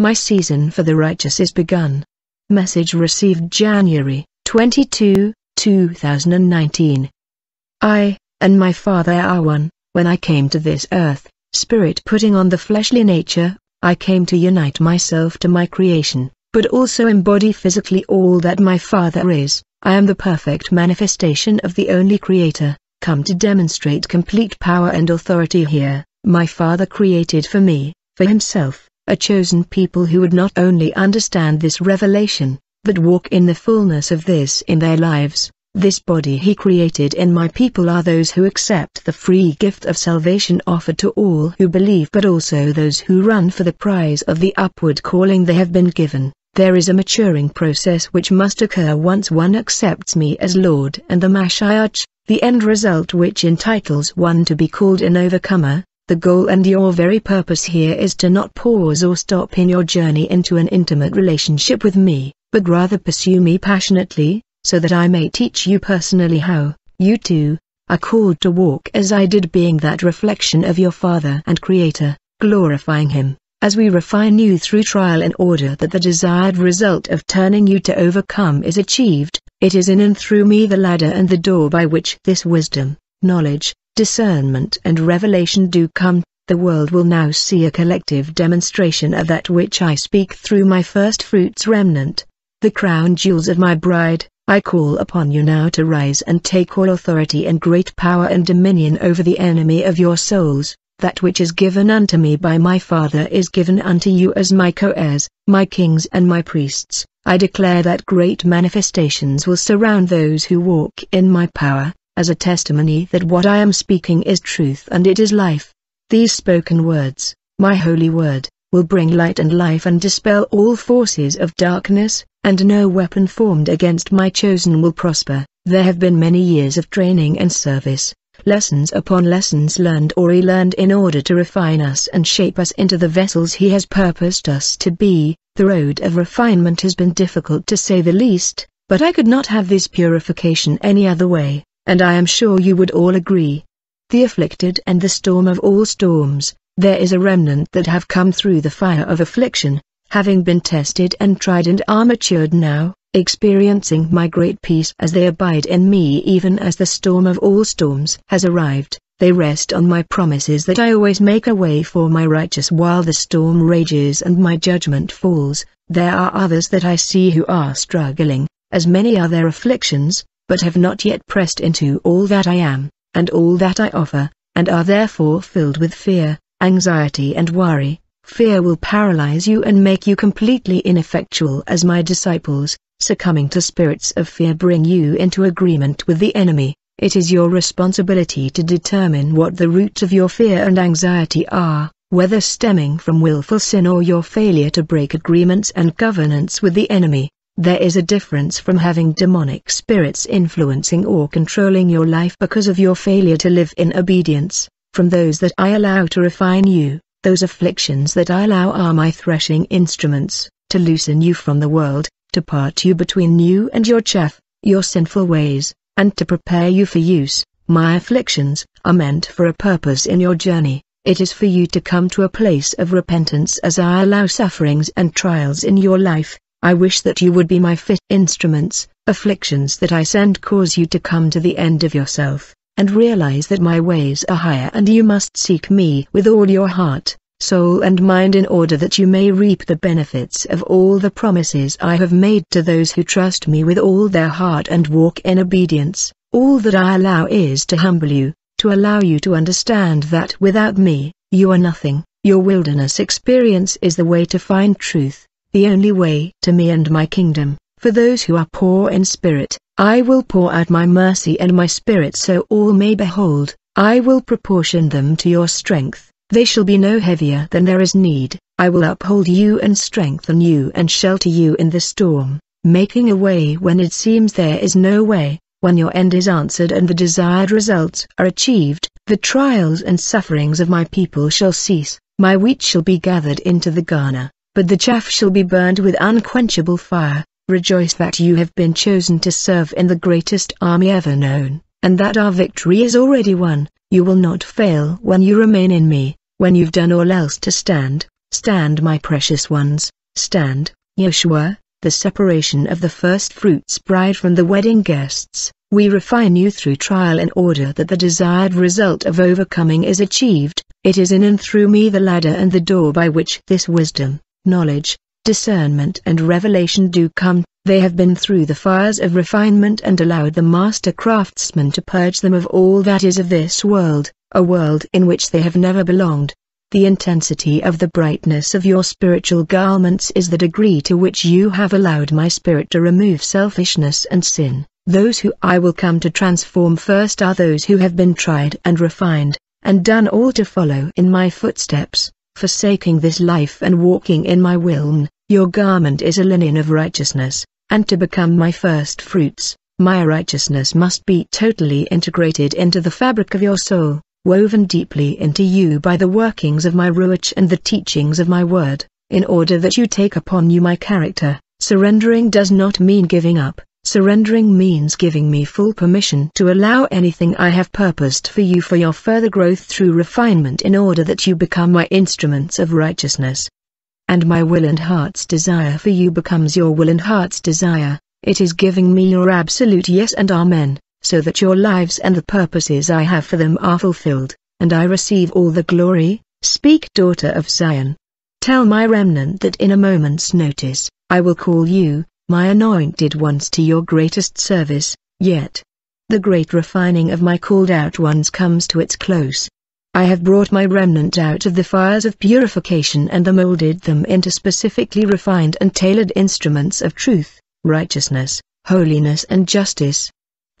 My season for the righteous is begun. Message received January 22, 2019. I, and my Father are one, when I came to this earth, spirit putting on the fleshly nature, I came to unite myself to my creation, but also embody physically all that my Father is. I am the perfect manifestation of the only Creator, come to demonstrate complete power and authority here. My Father created for me, for Himself a chosen people who would not only understand this revelation, but walk in the fullness of this in their lives. This body he created in my people are those who accept the free gift of salvation offered to all who believe but also those who run for the prize of the upward calling they have been given. There is a maturing process which must occur once one accepts me as Lord and the Mashiach, the end result which entitles one to be called an overcomer, the goal and your very purpose here is to not pause or stop in your journey into an intimate relationship with me, but rather pursue me passionately, so that I may teach you personally how, you too, are called to walk as I did being that reflection of your Father and Creator, glorifying Him, as we refine you through trial in order that the desired result of turning you to overcome is achieved, it is in and through me the ladder and the door by which this wisdom, knowledge, discernment and revelation do come, the world will now see a collective demonstration of that which I speak through my first fruits remnant, the crown jewels of my bride. I call upon you now to rise and take all authority and great power and dominion over the enemy of your souls, that which is given unto me by my Father is given unto you as my co-heirs, my kings and my priests. I declare that great manifestations will surround those who walk in my power, as a testimony that what I am speaking is truth and it is life. These spoken words, my holy word, will bring light and life and dispel all forces of darkness, and no weapon formed against my chosen will prosper. There have been many years of training and service, lessons upon lessons learned or relearned in order to refine us and shape us into the vessels He has purposed us to be. The road of refinement has been difficult to say the least, but I could not have this purification any other way and I am sure you would all agree. The afflicted and the storm of all storms, there is a remnant that have come through the fire of affliction, having been tested and tried and are matured now, experiencing my great peace as they abide in me even as the storm of all storms has arrived, they rest on my promises that I always make a way for my righteous while the storm rages and my judgment falls, there are others that I see who are struggling, as many are their afflictions, but have not yet pressed into all that I am, and all that I offer, and are therefore filled with fear, anxiety and worry. Fear will paralyze you and make you completely ineffectual as my disciples, succumbing to spirits of fear bring you into agreement with the enemy. It is your responsibility to determine what the roots of your fear and anxiety are, whether stemming from willful sin or your failure to break agreements and covenants with the enemy. There is a difference from having demonic spirits influencing or controlling your life because of your failure to live in obedience, from those that I allow to refine you, those afflictions that I allow are my threshing instruments, to loosen you from the world, to part you between you and your chaff, your sinful ways, and to prepare you for use. My afflictions are meant for a purpose in your journey. It is for you to come to a place of repentance as I allow sufferings and trials in your life, I wish that you would be my fit instruments, afflictions that I send cause you to come to the end of yourself, and realize that my ways are higher and you must seek me with all your heart, soul and mind in order that you may reap the benefits of all the promises I have made to those who trust me with all their heart and walk in obedience. All that I allow is to humble you, to allow you to understand that without me, you are nothing. Your wilderness experience is the way to find truth the only way to me and my kingdom. For those who are poor in spirit, I will pour out my mercy and my spirit so all may behold, I will proportion them to your strength, they shall be no heavier than there is need, I will uphold you and strengthen you and shelter you in the storm, making a way when it seems there is no way, when your end is answered and the desired results are achieved, the trials and sufferings of my people shall cease, my wheat shall be gathered into the garner, but the chaff shall be burned with unquenchable fire. Rejoice that you have been chosen to serve in the greatest army ever known, and that our victory is already won. You will not fail when you remain in me, when you've done all else to stand. Stand my precious ones, stand, Yeshua, the separation of the first fruits bride from the wedding guests. We refine you through trial in order that the desired result of overcoming is achieved. It is in and through me the ladder and the door by which this wisdom, knowledge, discernment and revelation do come, they have been through the fires of refinement and allowed the master craftsman to purge them of all that is of this world, a world in which they have never belonged. The intensity of the brightness of your spiritual garments is the degree to which you have allowed my spirit to remove selfishness and sin. Those who I will come to transform first are those who have been tried and refined, and done all to follow in my footsteps forsaking this life and walking in my will, your garment is a linen of righteousness, and to become my first fruits, my righteousness must be totally integrated into the fabric of your soul, woven deeply into you by the workings of my Ruach and the teachings of my word, in order that you take upon you my character. Surrendering does not mean giving up, Surrendering means giving me full permission to allow anything I have purposed for you for your further growth through refinement in order that you become my instruments of righteousness. And my will and heart's desire for you becomes your will and heart's desire, it is giving me your absolute yes and amen, so that your lives and the purposes I have for them are fulfilled, and I receive all the glory, speak daughter of Zion. Tell my remnant that in a moment's notice, I will call you, my anointed ones to your greatest service, yet, the great refining of my called out ones comes to its close. I have brought my remnant out of the fires of purification and the molded them into specifically refined and tailored instruments of truth, righteousness, holiness and justice.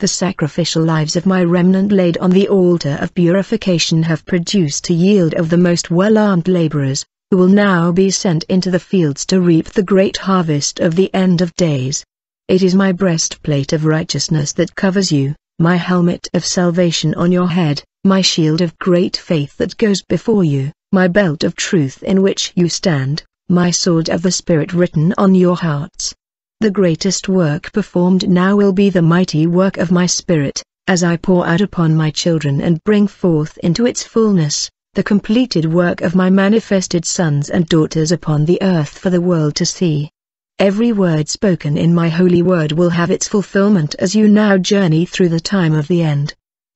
The sacrificial lives of my remnant laid on the altar of purification have produced a yield of the most well-armed laborers, who will now be sent into the fields to reap the great harvest of the end of days. It is my breastplate of righteousness that covers you, my helmet of salvation on your head, my shield of great faith that goes before you, my belt of truth in which you stand, my sword of the Spirit written on your hearts. The greatest work performed now will be the mighty work of my Spirit, as I pour out upon my children and bring forth into its fullness, the completed work of my manifested sons and daughters upon the earth for the world to see. Every word spoken in my holy word will have its fulfillment as you now journey through the time of the end.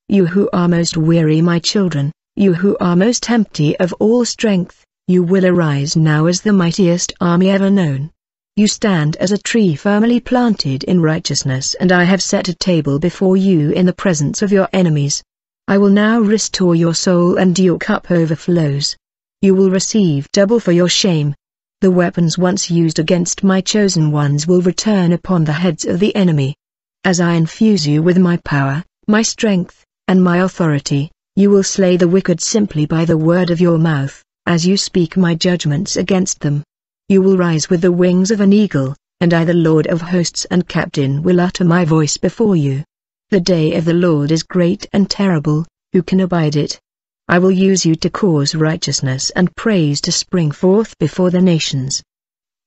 You who are most weary my children, you who are most empty of all strength, you will arise now as the mightiest army ever known. You stand as a tree firmly planted in righteousness and I have set a table before you in the presence of your enemies. I will now restore your soul and your cup overflows. You will receive double for your shame. The weapons once used against my chosen ones will return upon the heads of the enemy. As I infuse you with my power, my strength, and my authority, you will slay the wicked simply by the word of your mouth, as you speak my judgments against them. You will rise with the wings of an eagle, and I the Lord of hosts and Captain will utter my voice before you. The day of the Lord is great and terrible, who can abide it? I will use you to cause righteousness and praise to spring forth before the nations.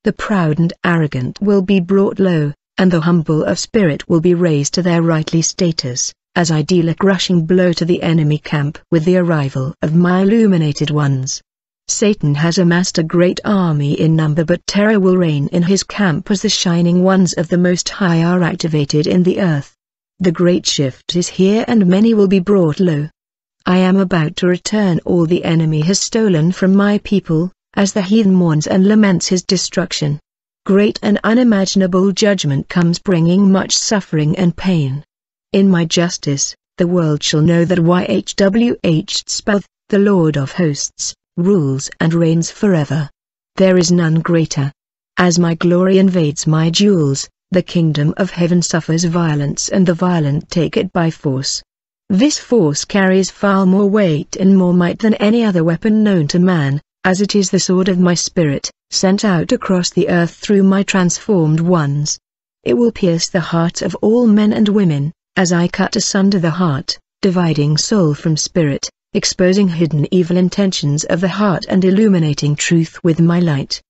The proud and arrogant will be brought low, and the humble of spirit will be raised to their rightly status, as I deal a crushing blow to the enemy camp with the arrival of my illuminated ones. Satan has amassed a great army in number but terror will reign in his camp as the shining ones of the Most High are activated in the earth. The great shift is here and many will be brought low. I am about to return all the enemy has stolen from my people, as the heathen mourns and laments his destruction. Great and unimaginable judgment comes bringing much suffering and pain. In my justice, the world shall know that YHWH Spath, the Lord of hosts, rules and reigns forever. There is none greater. As my glory invades my jewels, the kingdom of heaven suffers violence and the violent take it by force. This force carries far more weight and more might than any other weapon known to man, as it is the sword of my spirit, sent out across the earth through my transformed ones. It will pierce the hearts of all men and women, as I cut asunder the heart, dividing soul from spirit, exposing hidden evil intentions of the heart and illuminating truth with my light.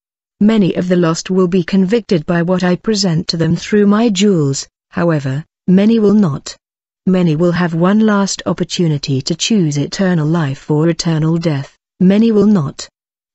Many of the lost will be convicted by what I present to them through my jewels, however, many will not. Many will have one last opportunity to choose eternal life or eternal death, many will not.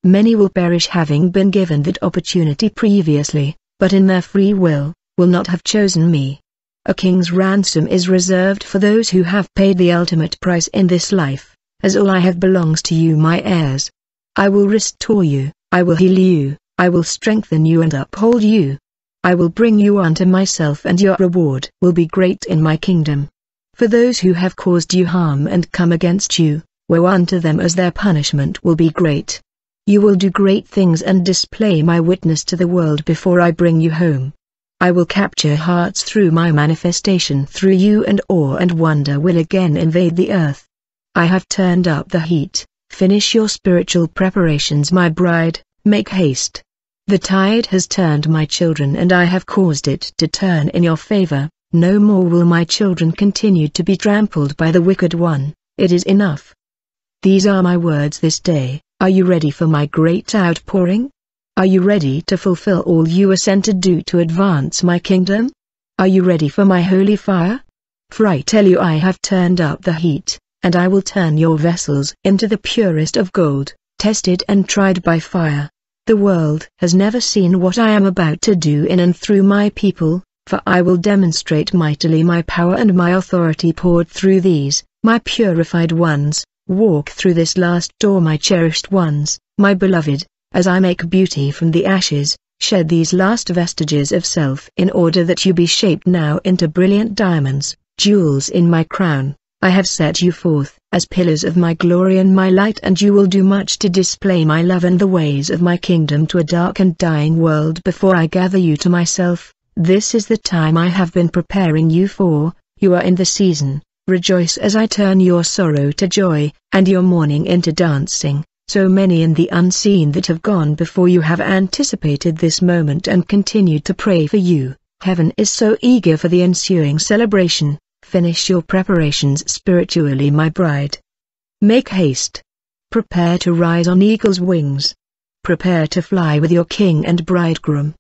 Many will perish having been given that opportunity previously, but in their free will, will not have chosen me. A king's ransom is reserved for those who have paid the ultimate price in this life, as all I have belongs to you my heirs. I will restore you, I will heal you, I will strengthen you and uphold you. I will bring you unto myself and your reward will be great in my kingdom. For those who have caused you harm and come against you, woe unto them as their punishment will be great. You will do great things and display my witness to the world before I bring you home. I will capture hearts through my manifestation through you and awe and wonder will again invade the earth. I have turned up the heat, finish your spiritual preparations my bride, make haste. The tide has turned my children and I have caused it to turn in your favor. No more will my children continue to be trampled by the wicked one, it is enough. These are my words this day, are you ready for my great outpouring? Are you ready to fulfill all you are sent to do to advance my kingdom? Are you ready for my holy fire? For I tell you I have turned up the heat, and I will turn your vessels into the purest of gold, tested and tried by fire. The world has never seen what I am about to do in and through my people, for I will demonstrate mightily my power and my authority poured through these, my purified ones, walk through this last door my cherished ones, my beloved, as I make beauty from the ashes, shed these last vestiges of self in order that you be shaped now into brilliant diamonds, jewels in my crown. I have set you forth as pillars of my glory and my light and you will do much to display my love and the ways of my kingdom to a dark and dying world before I gather you to myself. This is the time I have been preparing you for, you are in the season. Rejoice as I turn your sorrow to joy, and your mourning into dancing. So many in the unseen that have gone before you have anticipated this moment and continued to pray for you. Heaven is so eager for the ensuing celebration. Finish your preparations spiritually my bride. Make haste. Prepare to rise on eagle's wings. Prepare to fly with your king and bridegroom.